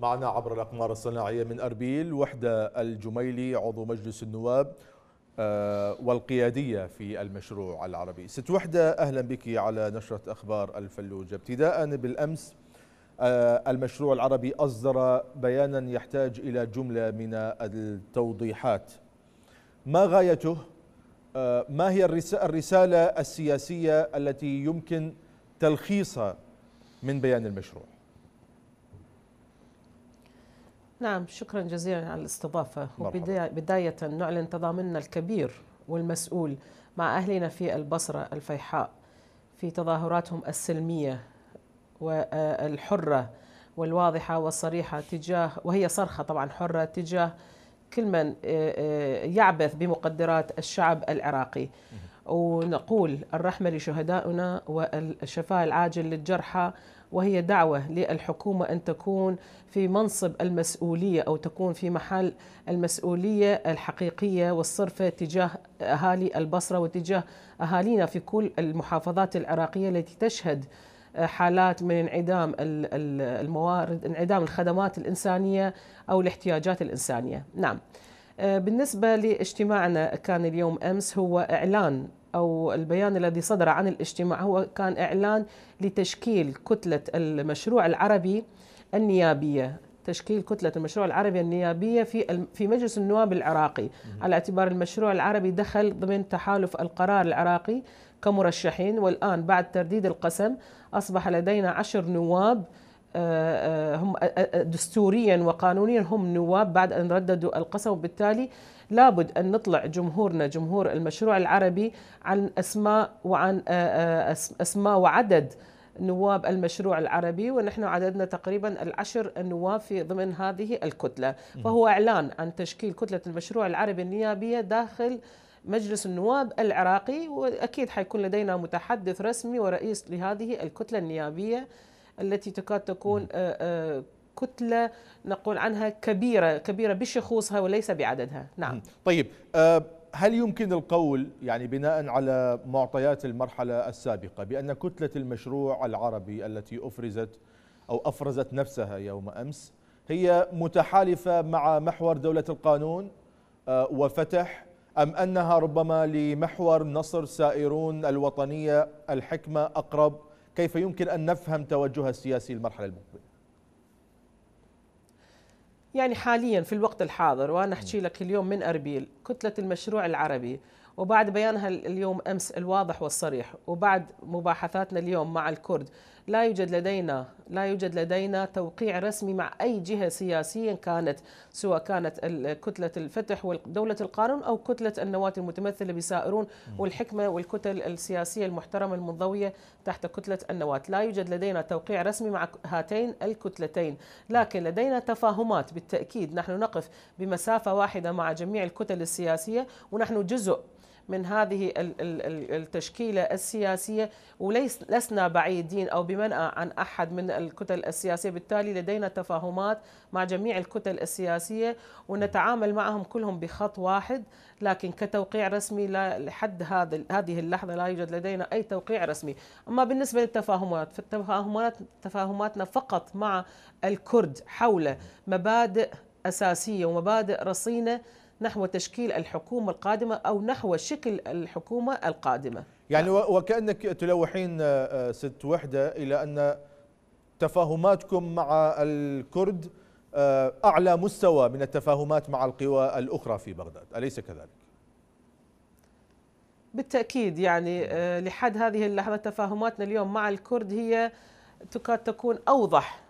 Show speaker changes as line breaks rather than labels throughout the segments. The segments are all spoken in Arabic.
معنا عبر الأقمار الصناعية من أربيل وحدة الجميلي عضو مجلس النواب آه، والقيادية في المشروع العربي ست وحدة أهلا بك على نشرة أخبار الفلوجة ابتداء بالأمس آه، المشروع العربي أصدر بيانا يحتاج إلى جملة من التوضيحات ما غايته آه، ما هي الرسالة السياسية التي يمكن تلخيصها من بيان المشروع
نعم شكرا جزيلا على الاستضافة وبداية نعلن تضامننا الكبير والمسؤول مع أهلنا في البصرة الفيحاء في تظاهراتهم السلمية والحرة والواضحة والصريحة تجاه وهي صرخة طبعا حرة تجاه كل من آه، آه، يعبث بمقدرات الشعب العراقي ونقول الرحمة لشهدائنا والشفاء العاجل للجرحى وهي دعوة للحكومة أن تكون في منصب المسؤولية أو تكون في محل المسؤولية الحقيقية والصرفة تجاه أهالي البصرة وتجاه أهالينا في كل المحافظات العراقية التي تشهد حالات من انعدام الموارد انعدام الخدمات الإنسانية أو الاحتياجات الإنسانية نعم آه، بالنسبة لاجتماعنا كان اليوم أمس هو إعلان أو البيان الذي صدر عن الاجتماع هو كان إعلان لتشكيل كتلة المشروع العربي النيابية تشكيل كتلة المشروع العربي النيابية في في مجلس النواب العراقي على اعتبار المشروع العربي دخل ضمن تحالف القرار العراقي كمرشحين والآن بعد ترديد القسم أصبح لدينا عشر نواب هم دستوريا وقانونيا هم نواب بعد ان رددوا القسم وبالتالي لابد ان نطلع جمهورنا جمهور المشروع العربي عن اسماء وعن اسماء وعدد نواب المشروع العربي ونحن عددنا تقريبا العشر نواب في ضمن هذه الكتله، فهو اعلان عن تشكيل كتله المشروع العربي النيابيه داخل مجلس النواب العراقي واكيد حيكون لدينا متحدث رسمي ورئيس لهذه الكتله النيابيه التي تكاد تكون آه، آه، كتلة نقول عنها كبيرة كبيرة بشخوصها وليس بعددها نعم
طيب آه، هل يمكن القول يعني بناء على معطيات المرحلة السابقة بأن كتلة المشروع العربي التي أفرزت أو أفرزت نفسها يوم أمس هي متحالفة مع محور دولة القانون وفتح أم أنها ربما لمحور نصر سائرون الوطنية الحكمة أقرب كيف يمكن أن نفهم توجهها السياسي المرحلة المقبلة
يعني حاليا في الوقت الحاضر وأنا أحكي لك اليوم من أربيل كتلة المشروع العربي وبعد بيانها اليوم أمس الواضح والصريح وبعد مباحثاتنا اليوم مع الكرد لا يوجد لدينا لا يوجد لدينا توقيع رسمي مع أي جهة سياسية كانت سواء كانت كتلة الفتح ودولة القانون أو كتلة النواة المتمثلة بسائرون والحكمة والكتل السياسية المحترمة المنضوية تحت كتلة النواة لا يوجد لدينا توقيع رسمي مع هاتين الكتلتين لكن لدينا تفاهمات بالتأكيد نحن نقف بمسافة واحدة مع جميع الكتل السياسية ونحن جزء من هذه التشكيلة السياسية وليس لسنا بعيدين أو بمنأى عن أحد من الكتل السياسية بالتالي لدينا تفاهمات مع جميع الكتل السياسية ونتعامل معهم كلهم بخط واحد لكن كتوقيع رسمي لحد هذا هذه اللحظة لا يوجد لدينا أي توقيع رسمي أما بالنسبة للتفاهمات فالتفاهمات تفاهماتنا فقط مع الكرد حول مبادئ أساسية ومبادئ رصينة نحو تشكيل الحكومة القادمة أو نحو شكل الحكومة القادمة
يعني نعم. وكأنك تلوحين آه، آه، ست وحدة إلى أن تفاهماتكم مع الكرد آه، أعلى مستوى من التفاهمات مع القوى الأخرى في بغداد أليس كذلك؟
بالتأكيد يعني لحد هذه اللحظة تفاهماتنا اليوم مع الكرد هي تكاد تكون أوضح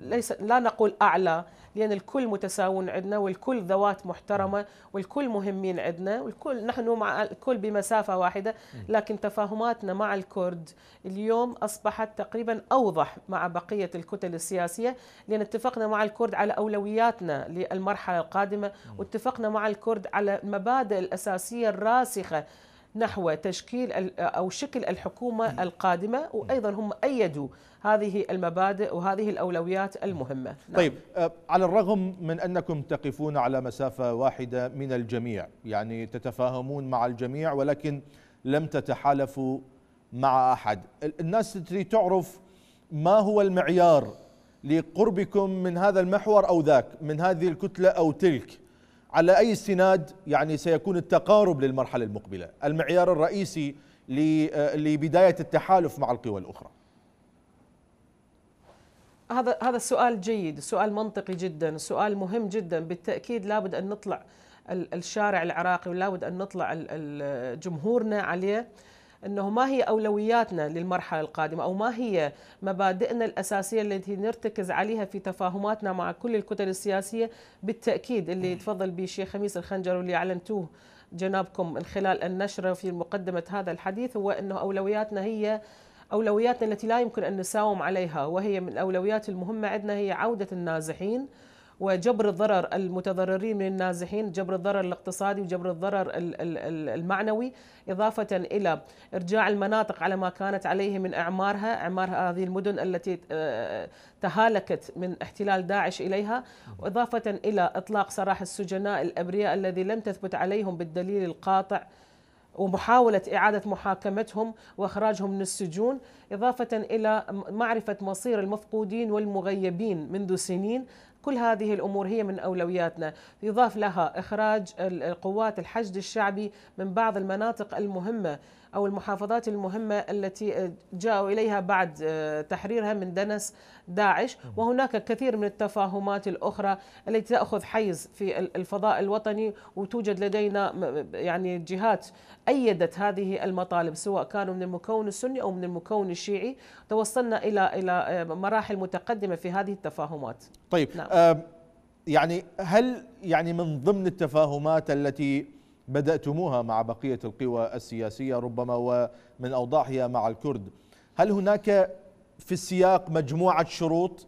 ليس لا نقول اعلى لان الكل متساوون عندنا والكل ذوات محترمه والكل مهمين عندنا والكل نحن مع الكل بمسافه واحده لكن تفاهماتنا مع الكرد اليوم اصبحت تقريبا اوضح مع بقيه الكتل السياسيه لان اتفقنا مع الكرد على اولوياتنا للمرحله القادمه واتفقنا مع الكرد على المبادئ الاساسيه الراسخه نحو تشكيل أو شكل الحكومة القادمة وأيضا هم أيدوا هذه المبادئ وهذه الأولويات المهمة نعم. طيب
آه، على الرغم من أنكم تقفون على مسافة واحدة من الجميع يعني تتفاهمون مع الجميع ولكن لم تتحالفوا مع أحد الناس تريد تعرف ما هو المعيار لقربكم من هذا المحور أو ذاك من هذه الكتلة أو تلك على أي استناد يعني سيكون التقارب للمرحلة المقبلة المعيار الرئيسي آه، لبداية التحالف مع القوى الأخرى
هذا هذا السؤال جيد سؤال منطقي جدا سؤال مهم جدا بالتأكيد لابد أن نطلع الشارع العراقي ولابد أن نطلع جمهورنا عليه انه ما هي اولوياتنا للمرحله القادمه او ما هي مبادئنا الاساسيه التي نرتكز عليها في تفاهماتنا مع كل الكتل السياسيه بالتاكيد اللي تفضل به الشيخ خميس الخنجر واللي اعلنتوه جنابكم من خلال النشره في مقدمه هذا الحديث هو انه اولوياتنا هي اولوياتنا التي لا يمكن ان نساوم عليها وهي من الاولويات المهمه عندنا هي عوده النازحين وجبر الضرر المتضررين من النازحين جبر الضرر الاقتصادي وجبر الضرر المعنوي إضافة إلى إرجاع المناطق على ما كانت عليه من إعمارها إعمار هذه المدن التي آه، تهالكت من احتلال داعش إليها وإضافة إلى إطلاق سراح السجناء الأبرياء الذي لم تثبت عليهم بالدليل القاطع ومحاولة إعادة محاكمتهم وإخراجهم من السجون إضافة إلى معرفة مصير المفقودين والمغيبين منذ سنين كل هذه الأمور هي من أولوياتنا يضاف لها إخراج قوات الحشد الشعبي من بعض المناطق المهمة أو المحافظات المهمة التي آه، جاءوا إليها بعد آه، تحريرها من دنس داعش وهناك كثير من التفاهمات الأخرى التي تأخذ حيز في الفضاء الوطني وتوجد لدينا يعني جهات أيدت هذه المطالب سواء كانوا من المكون السني أو من المكون الشيعي توصلنا إلى إلى آه، مراحل متقدمة في هذه التفاهمات
طيب نعم. يعني هل يعني من ضمن التفاهمات التي بدأتموها مع بقية القوى السياسية ربما ومن أوضاعها مع الكرد هل هناك في السياق مجموعة شروط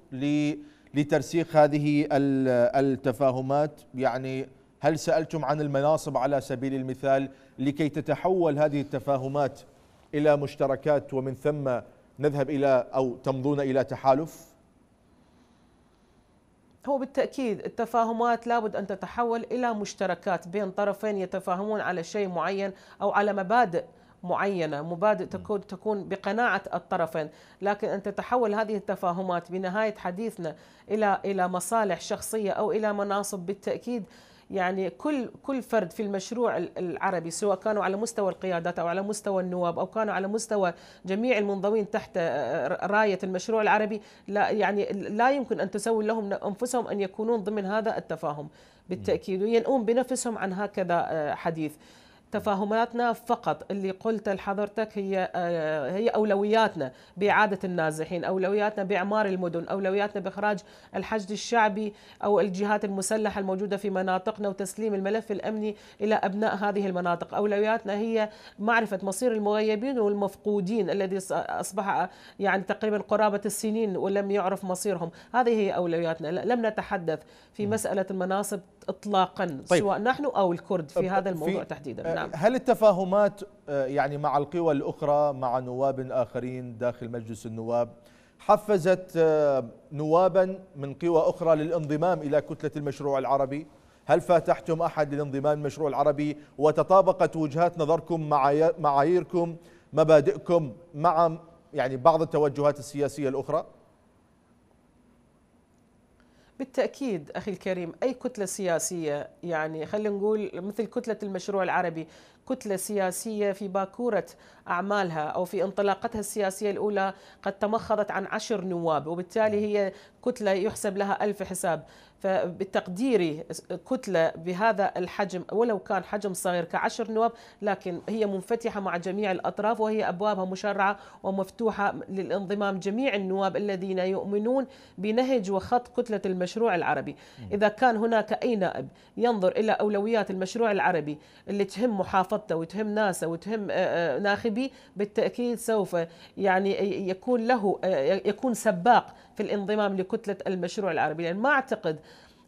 لترسيخ هذه التفاهمات يعني هل سألتم عن المناصب على سبيل المثال لكي تتحول هذه التفاهمات إلى مشتركات ومن ثم نذهب إلى أو تمضون إلى تحالف
هو بالتأكيد التفاهمات لابد أن تتحول إلى مشتركات بين طرفين يتفاهمون على شيء معين أو على مبادئ معينه مبادئ تكون تكون بقناعه الطرفين لكن ان تتحول هذه التفاهمات بنهايه حديثنا الى الى مصالح شخصيه او الى مناصب بالتاكيد يعني كل كل فرد في المشروع العربي سواء كانوا على مستوى القيادات او على مستوى النواب او كانوا على مستوى جميع المنضوين تحت آه، رايه المشروع العربي لا يعني لا يمكن ان تسوي لهم انفسهم ان يكونون ضمن هذا التفاهم بالتاكيد وينؤون بنفسهم عن هكذا آه، حديث تفاهماتنا فقط اللي قلت لحضرتك هي آه، هي اولوياتنا باعاده النازحين، اولوياتنا باعمار المدن، اولوياتنا باخراج الحشد الشعبي او الجهات المسلحه الموجوده في مناطقنا وتسليم الملف الامني الى ابناء هذه المناطق، اولوياتنا هي معرفه مصير المغيبين والمفقودين الذي اصبح يعني تقريبا قرابه السنين ولم يعرف مصيرهم، هذه هي اولوياتنا، لم نتحدث في مساله المناصب اطلاقا طيب. سواء نحن
او الكرد في هذا الموضوع في تحديدا. نعم. هل التفاهمات آه، يعني مع القوى الأخرى مع نواب آخرين داخل مجلس النواب حفزت آه، نوابا من قوى أخرى للانضمام إلى كتلة المشروع العربي هل فاتحتم أحد للانضمام المشروع العربي وتطابقت وجهات نظركم معاييركم مبادئكم مع يعني بعض التوجهات السياسية الأخرى؟
بالتأكيد أخي الكريم أي كتلة سياسية يعني خلينا نقول مثل كتلة المشروع العربي كتلة سياسية في باكورة أعمالها أو في انطلاقتها السياسية الأولى قد تمخضت عن عشر نواب وبالتالي هي كتلة يحسب لها ألف حساب فبتقديري كتلة بهذا الحجم ولو كان حجم صغير كعشر نواب لكن هي منفتحة مع جميع الأطراف وهي أبوابها مشرعة ومفتوحة للانضمام جميع النواب الذين يؤمنون بنهج وخط كتلة المشروع العربي إذا كان هناك أي نائب ينظر إلى أولويات المشروع العربي اللي تهم محافظة حتى وتهم ناسا وتهم آه، آه، ناخبي بالتأكيد سوف آه، يعني يكون له يكون سباق في الانضمام لكتلة المشروع العربي لأن يعني ما أعتقد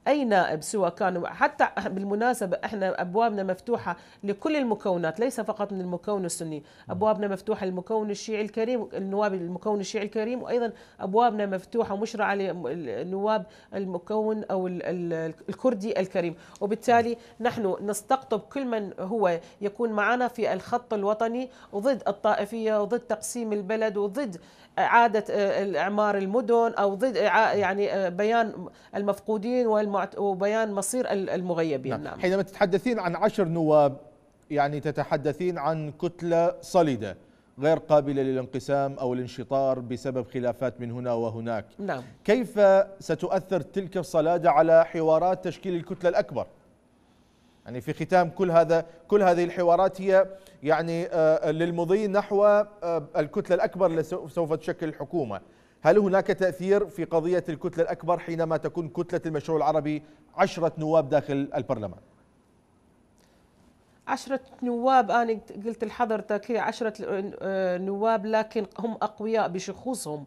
اي نائب سواء كان حتى بالمناسبه احنا ابوابنا مفتوحه لكل المكونات ليس فقط من المكون السني، ابوابنا مفتوحه للمكون الشيعي الكريم النواب المكون الشيعي الكريم وايضا ابوابنا مفتوحه مشرعه للنواب المكون او الكردي الكريم، وبالتالي نحن نستقطب كل من هو يكون معنا في الخط الوطني وضد الطائفيه وضد تقسيم البلد وضد إعادة آه، إعمار المدن أو ضد يعني آه، بيان المفقودين وبيان
مصير المغيبين نعم. نعم. حينما تتحدثين عن عشر نواب يعني تتحدثين عن كتلة صلدة غير قابلة للانقسام أو الانشطار بسبب خلافات من هنا وهناك نعم. كيف ستؤثر تلك الصلادة على حوارات تشكيل الكتلة الأكبر؟ يعني في ختام كل هذا كل هذه الحوارات هي يعني آه، للمضي نحو آه، الكتله الاكبر التي سوف تشكل الحكومه هل هناك تاثير في قضيه الكتله الاكبر حينما تكون كتله المشروع العربي عشره نواب داخل البرلمان
عشرة نواب أنا قلت لحضرتك هي عشرة آه، نواب لكن هم أقوياء بشخوصهم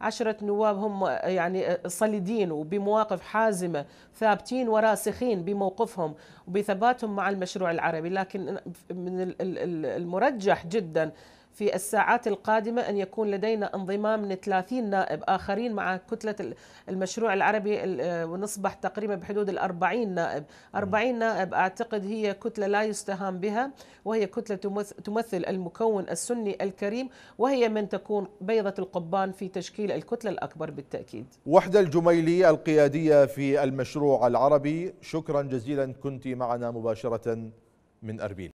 عشرة نواب هم آه، يعني آه، صليدين وبمواقف حازمة ثابتين وراسخين بموقفهم وبثباتهم مع المشروع العربي لكن من المرجح جداً في الساعات القادمة أن يكون لدينا انضمام من 30 نائب آخرين مع كتلة المشروع العربي آه، ونصبح تقريبا بحدود ال 40 نائب 40 نائب أعتقد هي كتلة لا يستهان بها وهي كتلة تمثل المكون السني الكريم وهي من تكون بيضة القبان في تشكيل الكتلة الأكبر بالتأكيد
وحدة الجميلي القيادية في المشروع العربي شكرا جزيلا كنت معنا مباشرة من أربيل